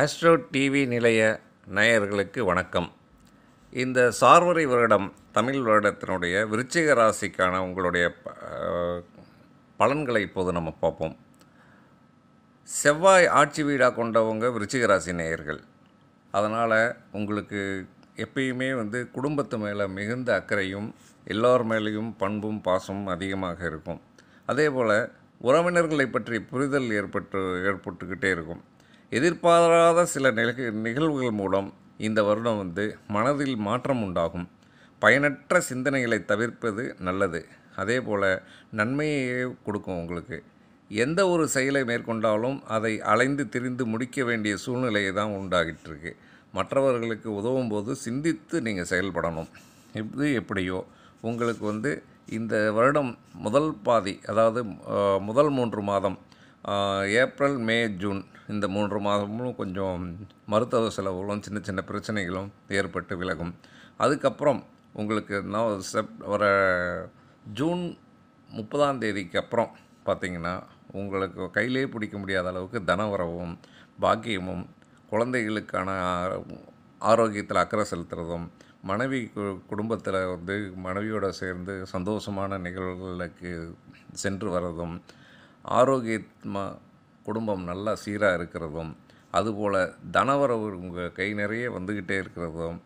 astro TV நிலைய நேயர்களுக்கு வணக்கம் இந்த சார்வரி வருடம் தமிழ் வருடத்தினுடைய விருச்சிக ராசிக்கான உங்களுடைய பலன்களை இப்போது நம்ம பார்ப்போம் செவ்வாய் ஆட்சி வீடாக கொண்டவங்க விருச்சிக ராசி நேயர்கள் அதனால் உங்களுக்கு எப்பயுமே வந்து குடும்பத்து மேலே மிகுந்த அக்கறையும் எல்லோர் மேலேயும் பண்பும் பாசமும் அதிகமாக இருக்கும் அதே போல் உறவினர்களை பற்றி புரிதல் ஏற்பட்டு ஏற்பட்டுக்கிட்டே இருக்கும் எதிர்பாராத சில நிகழ்வுகள் மூலம் இந்த வருடம் வந்து மனதில் மாற்றம் உண்டாகும் பயனற்ற சிந்தனைகளை தவிர்ப்பது நல்லது அதே போல் நன்மையே கொடுக்கும் உங்களுக்கு எந்த ஒரு செயலை மேற்கொண்டாலும் அதை அலைந்து திரிந்து முடிக்க வேண்டிய சூழ்நிலையை தான் உண்டாகிட்டுருக்கு மற்றவர்களுக்கு உதவும் போது சிந்தித்து நீங்கள் செயல்படணும் இது எப்படியோ உங்களுக்கு வந்து இந்த வருடம் முதல் பாதி அதாவது முதல் மூன்று மாதம் ஏப்ரல் மே ஜூன் இந்த மூன்று மாதமும் கொஞ்சம் மருத்துவ செலவுகளும் சின்ன சின்ன பிரச்சனைகளும் ஏற்பட்டு விலகும் அதுக்கப்புறம் உங்களுக்கு இன்னும் செப் வர ஜூன் முப்பதாம் தேதிக்கு அப்புறம் பார்த்திங்கன்னா உங்களுக்கு கையிலே பிடிக்க முடியாத அளவுக்கு தன தனவரவும் பாக்கியமும் குழந்தைகளுக்கான ஆரோக்கியத்தில் அக்கறை செலுத்துகிறதும் மனைவி குடும்பத்தில் வந்து மனைவியோடு சேர்ந்து சந்தோஷமான நிகழ்வுகளுக்கு சென்று வர்றதும் ஆரோக்கியமாக குடும்பம் நல்லா சீராக இருக்கிறதும் அதுபோல் தனவரவு உங்கள் கை நிறைய வந்துக்கிட்டே இருக்கிறதும்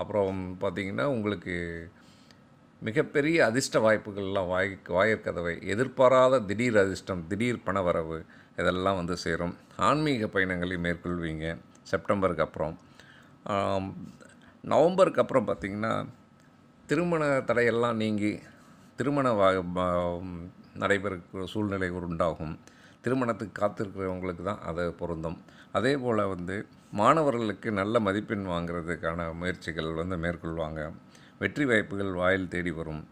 அப்புறம் பார்த்திங்கன்னா உங்களுக்கு மிகப்பெரிய அதிர்ஷ்ட வாய்ப்புகள்லாம் வாய் வாயிற்கதவை எதிர்பாராத திடீர் அதிர்ஷ்டம் திடீர் பணவரவு இதெல்லாம் வந்து சேரும் ஆன்மீக பயணங்களை மேற்கொள்வீங்க செப்டம்பருக்கு அப்புறம் நவம்பருக்கு அப்புறம் பார்த்திங்கன்னா திருமண தடையெல்லாம் நீங்கி திருமண நடைபெற சூழ்நிலை உண்டாகும் திருமணத்துக்கு காத்திருக்கிறவங்களுக்கு தான் அது பொருந்தும் அதே போல் வந்து மாணவர்களுக்கு நல்ல மதிப்பெண் வாங்கிறதுக்கான முயற்சிகள் வந்து மேற்கொள்வாங்க வெற்றி வாய்ப்புகள் வாயில் தேடி வரும்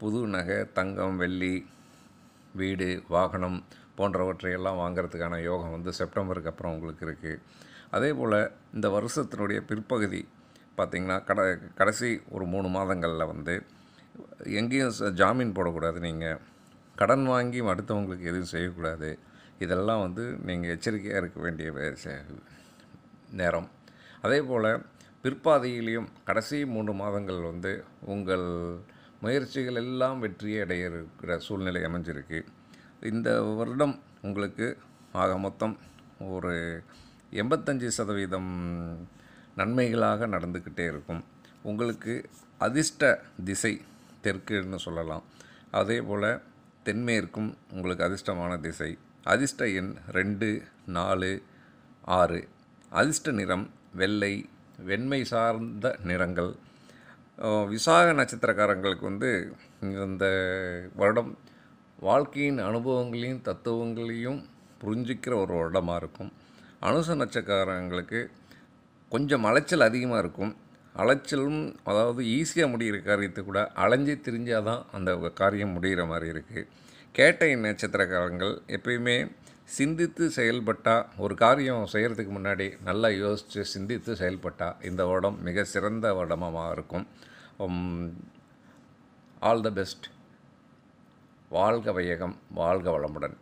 புது நகை தங்கம் வெள்ளி வீடு வாகனம் போன்றவற்றையெல்லாம் வாங்கிறதுக்கான யோகம் வந்து செப்டம்பருக்கு அப்புறம் உங்களுக்கு இருக்குது அதே போல் இந்த வருஷத்தினுடைய பிற்பகுதி பார்த்திங்கன்னா கட கடைசி ஒரு மூணு மாதங்களில் வந்து எங்கேயும் ஜாமீன் போடக்கூடாது நீங்கள் கடன் வாங்கி அடுத்தவங்களுக்கு எதுவும் செய்யக்கூடாது இதெல்லாம் வந்து நீங்கள் எச்சரிக்கையாக இருக்க வேண்டிய நேரம் அதே போல் பிற்பாதையிலையும் கடைசி மூன்று மாதங்கள் வந்து உங்கள் முயற்சிகள் எல்லாம் வெற்றியை அடைய இருக்கிற சூழ்நிலை அமைஞ்சிருக்கு இந்த வருடம் உங்களுக்கு ஆக மொத்தம் ஒரு எண்பத்தஞ்சு சதவீதம் நன்மைகளாக நடந்துக்கிட்டே இருக்கும் உங்களுக்கு அதிர்ஷ்ட திசை தெற்குன்னு சொல்லலாம் அதே போல் தென்மேற்கும் உங்களுக்கு அதிர்ஷ்டமான திசை அதிர்ஷ்ட எண் ரெண்டு நாலு ஆறு அதிர்ஷ்ட நிறம் வெள்ளை வெண்மை சார்ந்த நிறங்கள் விசாக நட்சத்திரக்காரங்களுக்கு வந்து இந்த வருடம் வாழ்க்கையின் அனுபவங்களையும் தத்துவங்களையும் புரிஞ்சிக்கிற ஒரு வருடமாக இருக்கும் அனுச நட்சத்திரக்காரங்களுக்கு கொஞ்சம் அலைச்சல் அதிகமாக இருக்கும் அலைச்சலும் அதாவது ஈஸியாக முடிகிற காரியத்தை கூட அலைஞ்சி திரிஞ்சால் தான் அந்த காரியம் முடிகிற மாதிரி இருக்குது கேட்டை நட்சத்திரக்காரங்கள் எப்பயுமே சிந்தித்து செயல்பட்டால் ஒரு காரியம் செய்கிறதுக்கு முன்னாடி நல்லா யோசித்து சிந்தித்து செயல்பட்டால் இந்த வருடம் மிக சிறந்த வருடமாக இருக்கும் ஆல் த பெஸ்ட் வாழ்க வையகம் வாழ்க வளமுடன்